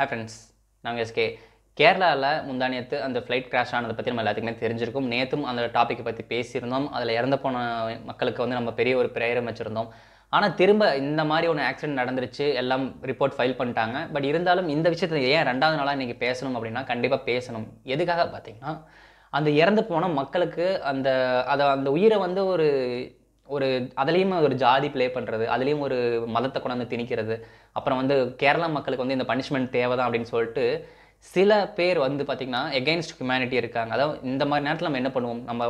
hey friends நாங்கள் SK கேரளாவில் முந்தானியத்து அந்த ஃப்ளைட் கிராஷ் ஆனதை பற்றி நம்ம எல்லாத்துக்குமே தெரிஞ்சிருக்கும் நேற்றும் அந்த டாப்பிக்கை பற்றி பேசியிருந்தோம் அதில் இறந்து போன மக்களுக்கு வந்து நம்ம பெரிய ஒரு பிரேயரம் வச்சுருந்தோம் ஆனால் திரும்ப இந்த மாதிரி ஒன்று ஆக்சிடென்ட் நடந்துருச்சு எல்லாம் ரிப்போர்ட் ஃபைல் பண்ணிட்டாங்க பட் இருந்தாலும் இந்த விஷயத்தில் ஏன் ரெண்டாவது நாளாக இன்றைக்கி பேசணும் அப்படின்னா கண்டிப்பாக பேசணும் எதுக்காக பார்த்தீங்கன்னா அந்த இறந்து போன மக்களுக்கு அந்த அதை அந்த உயிரை வந்து ஒரு ஒரு அதுலேயும் ஒரு ஜாதி ப்ளே பண்ணுறது அதுலேயும் ஒரு மதத்தை கொண்டாந்து திணிக்கிறது அப்புறம் வந்து கேரளா மக்களுக்கு வந்து இந்த பனிஷ்மெண்ட் தேவை தான் அப்படின்னு சொல்லிட்டு சில பேர் வந்து பார்த்திங்கன்னா எகெயின்ஸ்ட் ஹியூமனிட்டி இருக்காங்க அதாவது இந்த மாதிரி நேரத்தில் நம்ம என்ன பண்ணுவோம் நம்ம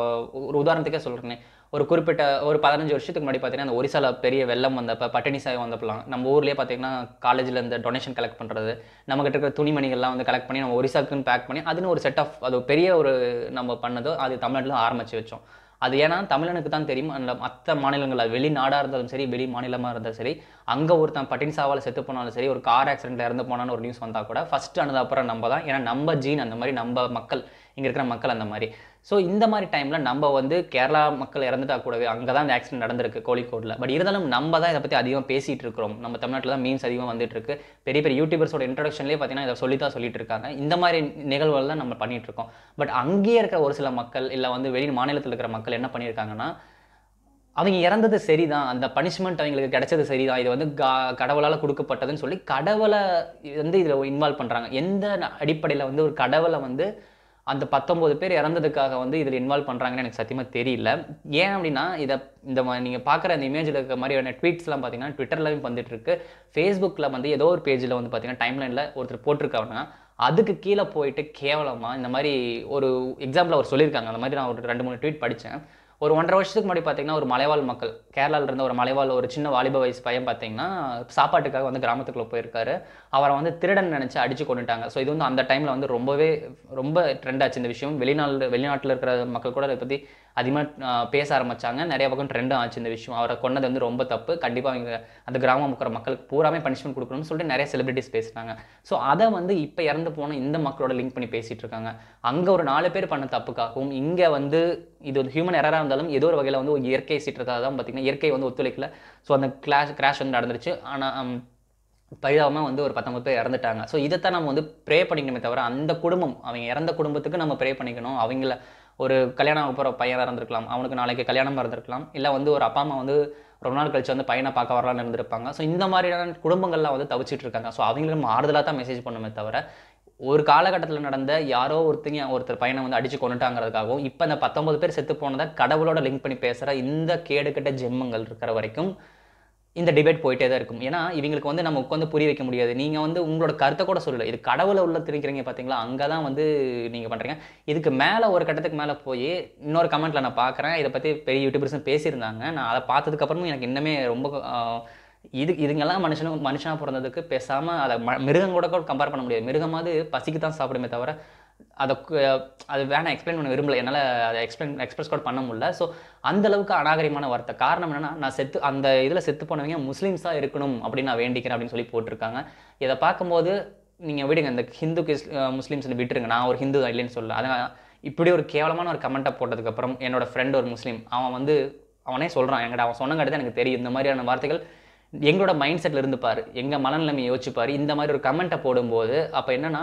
ஒரு உதாரணத்துக்கே சொல்கிறேன் ஒரு குறிப்பிட்ட ஒரு பதினஞ்சு வருஷத்துக்கு முன்னாடி பார்த்தீங்கன்னா அந்த ஒரிசாவில் பெரிய வெள்ளம் வந்தப்போ பட்டினி சாயம் வந்தப்பலாம் நம்ம ஊர்லேயே பார்த்தீங்கன்னா காலேஜில் இந்த டொனேஷன் கலெக்ட் பண்ணுறது நம்மகிட்ட இருக்கிற துணிமணிகள்லாம் வந்து கலெக்ட் பண்ணி நம்ம ஒரிசாக்குன்னு பேக் பண்ணி அதுன்னு ஒரு செட் ஆஃப் அது பெரிய ஒரு நம்ம பண்ணதோ அது தமிழ்நாட்டில் ஆரம்பித்து வச்சோம் அது ஏன்னா தமிழனுக்கு தான் தெரியும் அந்த மற்ற மாநிலங்கள் அது வெளிநாடாக இருந்தாலும் சரி வெளி மாநிலமாக இருந்தாலும் சரி அங்கே ஒருத்தன் பட்டின் சாவால் செத்து போனாலும் சரி ஒரு கார் ஆக்சிடென்ட்டில் இறந்து போனான்னு ஒரு நியூஸ் வந்தால் கூட ஃபஸ்ட்டு அனுதாப்புறம் நம்ம தான் ஏன்னா நம்ம ஜீன் அந்த மாதிரி நம்ம மக்கள் இங்கே இருக்கிற மக்கள் அந்த மாதிரி ஸோ இந்த மாதிரி டைமில் நம்ம வந்து கேரளா மக்கள் இறந்துட்டா கூடவே அங்கே தான் அந்த ஆக்சிடென்ட் நடந்திருக்கு கோழிக்கோடில் பட் இருந்தாலும் நம்ம தான் இதை பற்றி அதிகமாக பேசிகிட்டு இருக்கிறோம் நம்ம தமிழ்நாட்டில் தான் மீன்ஸ் அதிகமாக வந்துட்டு இருக்கு பெரிய பெரிய யூடியூபர்ஸோட இன்ட்ரடக்ஷன்லேயே பார்த்தீங்கன்னா இதை சொல்லி தான் சொல்லிட்டு இருக்காங்க இந்த மாதிரி நிகழ்வுகள் தான் நம்ம பண்ணிகிட்டு இருக்கோம் பட் அங்கேயே இருக்கிற ஒரு சில மக்கள் இல்லை வந்து வெளி மாநிலத்தில் இருக்கிற மக்கள் என்ன பண்ணியிருக்காங்கன்னா அவங்க இறந்தது சரிதான் அந்த பனிஷ்மெண்ட் அவங்களுக்கு கிடைச்சது சரிதான் இது வந்து கடவுளால் கொடுக்கப்பட்டதுன்னு சொல்லி கடவுளை வந்து இதில் இன்வால்வ் பண்ணுறாங்க எந்த அடிப்படையில் வந்து ஒரு கடவுளை வந்து அந்த பத்தொம்போது பேர் இறந்ததுக்காக வந்து இதில் இன்வால்வ் பண்ணுறாங்கன்னு எனக்கு சத்தியமாக தெரியல ஏன் அப்படின்னா இதை இந்த நீங்கள் பார்க்குற அந்த இமேஜில் இருக்க மாதிரியான ட்வீட்ஸ்லாம் பார்த்தீங்கன்னா ட்விட்டர்லையும் வந்துட்டுருக்கு ஃபேஸ்புக்கில் வந்து ஏதோ ஒரு பேஜில் வந்து பார்த்தீங்கன்னா டைம்லைனில் ஒருத்தர் போட்டிருக்காங்கன்னா அதுக்கு கீழே போயிட்டு கேவலமாக இந்த மாதிரி ஒரு எக்ஸாம்பிள் அவர் சொல்லியிருக்காங்க அந்த மாதிரி நான் ஒரு ரெண்டு மூணு ட்வீட் படித்தேன் ஒரு ஒன்றரை வருஷத்துக்கு முன்னாடி பார்த்தீங்கன்னா ஒரு மலைவாழ் மக்கள் கேரளாவில் இருந்த ஒரு மலைவாழ் ஒரு சின்ன வாலிப வயசு பையன் பார்த்தீங்கன்னா சாப்பாட்டுக்காக வந்து கிராமத்துக்குள்ளே போயிருக்காரு அவரை வந்து திருடன் நினச்சி அடிச்சு கொண்டுட்டாங்க ஸோ இது வந்து அந்த டைமில் வந்து ரொம்பவே ரொம்ப ட்ரெண்ட் ஆச்சு இந்த விஷயம் வெளிநாள் வெளிநாட்டில் இருக்கிற மக்கள் கூட அதை பற்றி அதிகமாக பேச ஆரம்பித்தாங்க நிறைய பக்கம் ட்ரெண்டும் ஆச்சு இந்த விஷயம் அவரை கொண்டது வந்து ரொம்ப தப்பு கண்டிப்பாக அவங்க அந்த கிராம மக்கிற மக்களுக்கு பூராமே பனிஷ்மெண்ட் கொடுக்கணும்னு சொல்லிட்டு நிறைய செலிபிரிட்டிஸ் பேசினாங்க ஸோ அதை வந்து இப்போ இறந்து போன இந்த மக்களோட லிங்க் பண்ணி பேசிகிட்டு இருக்காங்க அங்கே ஒரு நாலு பேர் பண்ண தப்புக்காகவும் இங்கே வந்து இது ஒரு ஹியூமன் எரராக இருந்தாலும் ஏதோ ஒரு வகையில் வந்து ஒரு இயற்கை சீற்றத்தாக தான் பார்த்திங்கன்னா இயற்கை வந்து ஒத்துழைக்கல ஸோ அந்த கிளாஷ் கிராஷ் வந்து நடந்துருச்சு ஆனால் பரிதாபமாக வந்து ஒரு பத்தொம்பது பேர் இறந்துட்டாங்க ஸோ இதைத்தான் நம்ம வந்து ப்ரே பண்ணிக்கணுமே தவிர அந்த குடும்பம் அவங்க இறந்த குடும்பத்துக்கு நம்ம ப்ரே பண்ணிக்கணும் அவங்கள ஒரு கல்யாணம் போகிற பையனாக இருந்திருக்கலாம் அவனுக்கு நாளைக்கு கல்யாணமாக இருந்திருக்கலாம் இல்லை வந்து ஒரு அப்பா அம்மா வந்து ரொம்ப நாள் கழிச்சு வந்து பையனை பார்க்க வரலான்னு இருந்திருப்பாங்க ஸோ இந்த மாதிரியான குடும்பங்கள்லாம் வந்து தவிச்சிட்டு இருக்காங்க ஸோ அவங்களுக்கு நம்ம ஆறுதலாக தான் மெசேஜ் பண்ணுமே தவிர ஒரு காலகட்டத்தில் நடந்த யாரோ ஒருத்தங்க ஒருத்தர் பையனை வந்து அடித்து கொண்டுட்டாங்கிறதுக்காகவும் இப்போ இந்த பத்தொம்பது பேர் செத்து போனதை கடவுளோட லிங்க் பண்ணி பேசுகிற இந்த கேடுகட்ட ஜென்மங்கள் இருக்கிற வரைக்கும் இந்த டிபேட் போயிட்டே தான் இருக்கும் ஏன்னா இவங்களுக்கு வந்து நம்ம உட்காந்து புரிய வைக்க முடியாது நீங்கள் வந்து உங்களோட கருத்தை கூட சொல்லல இது கடவுளை உள்ள திரிக்கிறீங்க பார்த்தீங்களா அங்கே தான் வந்து நீங்கள் பண்ணுறீங்க இதுக்கு மேலே ஒரு கட்டத்துக்கு மேலே போய் இன்னொரு கமெண்ட்டில் நான் பார்க்குறேன் இதை பற்றி பெரிய யூடியூபர்ஸும் பேசியிருந்தாங்க நான் அதை பார்த்ததுக்கப்புறமும் எனக்கு இன்னமே ரொம்ப இது இதுங்கெல்லாம் மனுஷனும் மனுஷனாக பிறந்ததுக்கு பேசாமல் அதை ம மிருகம் கூட கம்பேர் பண்ண முடியாது மிருகமாவது பசிக்கு தான் சாப்பிடுமே தவிர அதை அது வேணாம் எக்ஸ்பிளைன் பண்ண விரும்பல என்னால் அதை எக்ஸ்பிளைன் எக்ஸ்பிரஸ் கூட பண்ண முடியல ஸோ அந்தளவுக்கு அநாகரிகமான வார்த்தை காரணம் என்னென்னா நான் செத்து அந்த இதில் செத்து போனவங்க முஸ்லீம்ஸாக இருக்கணும் அப்படின்னு நான் வேண்டிக்கிறேன் அப்படின்னு சொல்லி போட்டிருக்காங்க இதை பார்க்கும்போது நீங்கள் விடுங்க இந்த ஹிந்து கிஸ் முஸ்லீம்ஸ் விட்டுருங்க நான் ஒரு ஹிந்து தான் இல்லைன்னு சொல்லல அதான் இப்படி ஒரு கேவலமான ஒரு கமெண்ட்டை போட்டதுக்கப்புறம் என்னோடய ஃப்ரெண்ட் ஒரு முஸ்லீம் அவன் வந்து அவனே சொல்கிறான் என்கிட்ட அவன் சொன்னங்கிறது எனக்கு தெரியும் இந்த மாதிரியான வார்த்தைகள் எங்களோட மைண்ட் செட்டில் இருந்துப்பார் எங்கள் மனநிலைமை யோசிச்சுப்பார் இந்த மாதிரி ஒரு கமெண்ட்டை போடும்போது அப்போ என்னென்னா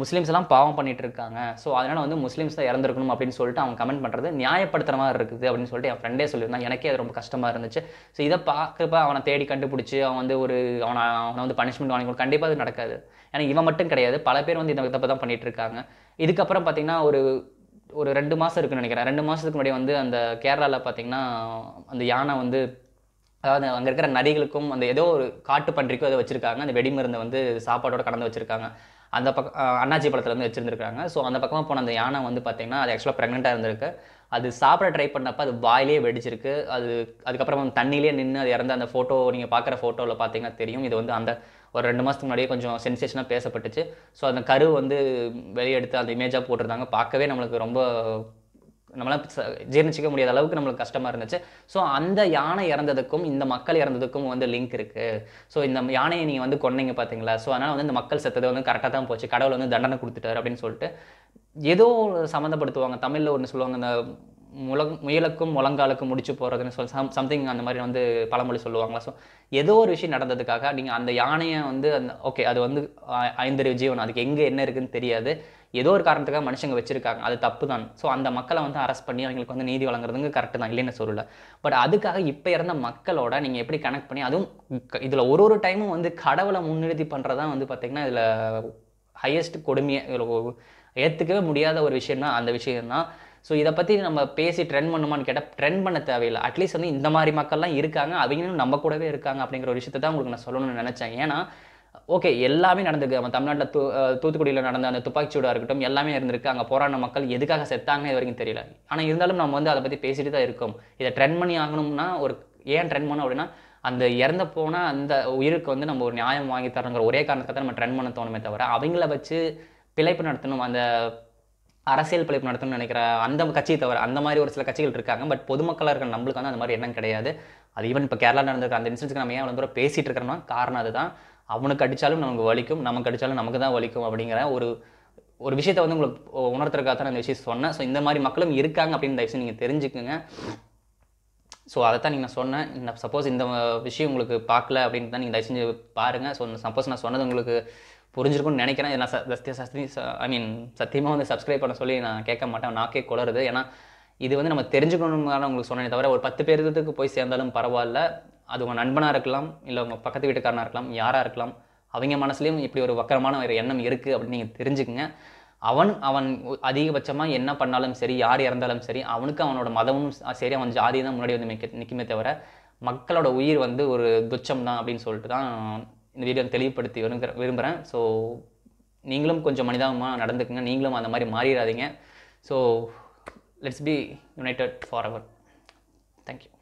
முஸ்லீம்ஸ் எல்லாம் பாவம் பண்ணிட்டு இருக்காங்க ஸோ அதனால் வந்து முஸ்லீம்ஸ் தான் இறந்துருக்கணும் அப்படின்னு சொல்லிட்டு அவங்க கமெண்ட் பண்ணுறது நியாயப்படுத்துகிற மாதிரி இருக்குது அப்படின்னு சொல்லிட்டு என் ஃப்ரெண்டே சொல்லியிருந்தான் எனக்கே அது ரொம்ப கஷ்டமாக இருந்துச்சு ஸோ இதை பார்க்கப்ப அவனை தேடி கண்டுபிடிச்சி அவன் வந்து ஒரு அவனை அவனை வந்து பனிஷ்மெண்ட் வாங்கி கண்டிப்பாக அது நடக்காது ஏன்னா இவன் மட்டும் கிடையாது பல பேர் வந்து இந்த தப்பு தான் பண்ணிட்டு இருக்காங்க இதுக்கப்புறம் பார்த்தீங்கன்னா ஒரு ஒரு ரெண்டு மாதம் இருக்குன்னு நினைக்கிறேன் ரெண்டு மாதத்துக்கு முன்னாடி வந்து அந்த கேரளாவில் பார்த்தீங்கன்னா அந்த யானை வந்து அதாவது அங்கே இருக்கிற நரிகளுக்கும் அந்த ஏதோ ஒரு காட்டு பன்றிக்கும் அதை வச்சுருக்காங்க அந்த வெடிமருந்தை வந்து சாப்பாடோட கடந்து வச்சுருக்காங்க அந்த பக்கம் அண்ணாச்சி வந்து வச்சுருந்துருக்காங்க ஸோ அந்த பக்கமாக போன அந்த யானை வந்து பார்த்திங்கன்னா அது ஆக்சுவலாக ப்ரெக்னெண்ட்டாக இருந்திருக்கு அது சாப்பிட ட்ரை பண்ணப்போ அது வாயிலே வெடிச்சிருக்கு அது அதுக்கப்புறம் தண்ணியிலே நின்று அது இறந்த அந்த ஃபோட்டோ நீங்கள் பார்க்குற ஃபோட்டோவில் பார்த்தீங்கன்னா தெரியும் இது வந்து அந்த ஒரு ரெண்டு மாதத்துக்கு முன்னாடியே கொஞ்சம் சென்சேஷனாக பேசப்பட்டுச்சு ஸோ அந்த கரு வந்து வெளியெடுத்து அந்த இமேஜாக போட்டிருந்தாங்க பார்க்கவே நம்மளுக்கு ரொம்ப நம்மளால் ஜீர்ணிச்சிக்க முடியாத அளவுக்கு நம்மளுக்கு கஷ்டமாக இருந்துச்சு ஸோ அந்த யானை இறந்ததுக்கும் இந்த மக்கள் இறந்ததுக்கும் வந்து லிங்க் இருக்குது ஸோ இந்த யானையை நீங்கள் வந்து கொண்டீங்க பார்த்தீங்களா ஸோ அதனால் வந்து இந்த மக்கள் செத்தது வந்து கரெக்டாக தான் போச்சு கடவுள் வந்து தண்டனை கொடுத்துட்டார் அப்படின்னு சொல்லிட்டு ஏதோ சம்மந்தப்படுத்துவாங்க தமிழில் ஒன்று சொல்லுவாங்க இந்த முழங் முயலுக்கும் முழங்காலுக்கும் முடிச்சு போகிறதுன்னு சொல்லி சம் சம்திங் அந்த மாதிரி வந்து பழமொழி சொல்லுவாங்களா ஸோ ஏதோ ஒரு விஷயம் நடந்ததுக்காக நீங்கள் அந்த யானையை வந்து அந்த ஓகே அது வந்து ஐந்தறிவு ஜீவன் அதுக்கு எங்கே என்ன இருக்குதுன்னு தெரியாது ஏதோ ஒரு காரணத்துக்காக மனுஷங்க வச்சிருக்காங்க அது தப்பு தான் ஸோ அந்த மக்களை வந்து அரெஸ்ட் பண்ணி அவங்களுக்கு வந்து நீதி வழங்குறதுங்க கரெக்டு தான் இல்லைன்னு சொல்லல பட் அதுக்காக இப்போ இருந்த மக்களோட நீங்கள் எப்படி கனெக்ட் பண்ணி அதுவும் இதில் ஒரு ஒரு டைமும் வந்து கடவுளை முன்னிறுத்தி பண்ணுறதா வந்து பார்த்திங்கன்னா இதில் ஹையஸ்ட் கொடுமையை ஏற்றுக்கவே முடியாத ஒரு விஷயம்னா அந்த விஷயம்தான் ஸோ இதை பற்றி நம்ம பேசி ட்ரெண்ட் பண்ணுமான்னு கேட்டால் ட்ரெண்ட் பண்ண தேவையில்லை அட்லீஸ்ட் வந்து இந்த மாதிரி மக்கள்லாம் இருக்காங்க அவங்களும் நம்ம கூடவே இருக்காங்க அப்படிங்கிற ஒரு விஷயத்தை தான் உங்களுக்கு நான் சொல்லணும்னு நினச்சேன் ஏன்னா ஓகே எல்லாமே நடந்திருக்கு நம்ம தமிழ்நாட்டில் தூ தூத்துக்குடியில் நடந்த அந்த துப்பாக்கிச்சூடாக இருக்கட்டும் எல்லாமே இருந்திருக்கு அங்கே போராடின மக்கள் எதுக்காக செத்தாங்க இது வரைக்கும் தெரியல ஆனால் இருந்தாலும் நம்ம வந்து அதை பற்றி பேசிட்டு தான் இருக்கோம் இதை ட்ரெண்ட் பண்ணி ஆகணும்னா ஒரு ஏன் ட்ரெண்ட் பண்ணோம் அப்படின்னா அந்த இறந்து போனால் அந்த உயிருக்கு வந்து நம்ம ஒரு நியாயம் வாங்கி தரணுங்கிற ஒரே காரணத்தை நம்ம ட்ரெண்ட் பண்ண தோணுமே தவிர அவங்கள வச்சு பிழைப்பு நடத்தணும் அந்த அரசியல் பிழைப்பு நடத்தணும்னு நினைக்கிற அந்த கட்சியை தவிர அந்த மாதிரி ஒரு சில கட்சிகள் இருக்காங்க பட் பொதுமக்களாக இருக்கிற நம்மளுக்கு வந்து அந்த மாதிரி எண்ணம் கிடையாது அது ஈவன் இப்போ கேரளா நடந்திருக்கிற அந்த இன்சிடென்ட்ஸ்க்கு நம்ம ஏன் வந்து தூரம் பேசிகிட்டு இருக்கிறோம்னா காரணம் அதுதான் அவனுக்கு அடித்தாலும் நமக்கு வலிக்கும் நமக்கு அடித்தாலும் நமக்கு தான் வலிக்கும் அப்படிங்கிற ஒரு ஒரு விஷயத்தை வந்து உங்களுக்கு உணர்த்துறதுக்காக தான் அந்த விஷயம் சொன்னேன் ஸோ இந்த மாதிரி மக்களும் இருக்காங்க அப்படின்னு தயவுசு நீங்கள் தெரிஞ்சுக்கோங்க ஸோ அதை தான் நீங்கள் நான் சொன்னேன் நான் சப்போஸ் இந்த விஷயம் உங்களுக்கு பார்க்கல அப்படின்னு தான் நீங்கள் தயவு செஞ்சு பாருங்கள் ஸோ சப்போஸ் நான் சொன்னது உங்களுக்கு புரிஞ்சிருக்கும்னு நினைக்கிறேன் ஏன்னா சத்திய சஸ்தி ஐ மீன் சத்தியமாக வந்து சப்ஸ்கிரைப் பண்ண சொல்லி நான் கேட்க மாட்டேன் நாக்கே குளருது ஏன்னா இது வந்து நம்ம தெரிஞ்சுக்கணுங்கான உங்களுக்கு சொன்னேன் தவிர ஒரு பத்து பேருக்கு போய் சேர்ந்தாலும் பரவாயில்ல அது உங்கள் நண்பனாக இருக்கலாம் இல்லை உங்கள் பக்கத்து வீட்டுக்காரனாக இருக்கலாம் யாராக இருக்கலாம் அவங்க மனசுலேயும் இப்படி ஒரு வக்கரமான ஒரு எண்ணம் இருக்குது அப்படின்னு நீங்கள் தெரிஞ்சுக்கோங்க அவன் அவன் அதிகபட்சமாக என்ன பண்ணாலும் சரி யார் இறந்தாலும் சரி அவனுக்கு அவனோட மதமும் சரி அவன் ஜாதி தான் முன்னாடி வந்து நிற்க நிற்குமே தவிர மக்களோட உயிர் வந்து ஒரு துச்சம் தான் அப்படின்னு சொல்லிட்டு தான் இந்த வீடியோ தெளிவுபடுத்தி விரும்புகிற விரும்புகிறேன் ஸோ நீங்களும் கொஞ்சம் மனிதாபமாக நடந்துக்குங்க நீங்களும் அந்த மாதிரி மாறிடாதீங்க so let's be united for our thank you